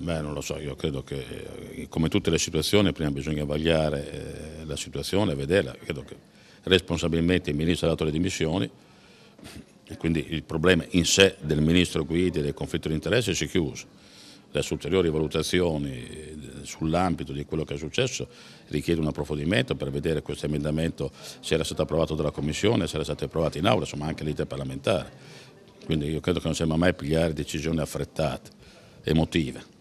Beh, non lo so, io credo che eh, come tutte le situazioni prima bisogna vagliare eh, la situazione, vederla, credo che responsabilmente il Ministro ha dato le dimissioni e quindi il problema in sé del Ministro Guidi e del conflitto di interesse si è chiuso. Adesso ulteriori valutazioni eh, sull'ambito di quello che è successo richiedono un approfondimento per vedere questo emendamento se era stato approvato dalla Commissione, se era stato approvato in Aula, insomma anche l'iter parlamentare. Quindi io credo che non sembra mai pigliare decisioni affrettate, emotive.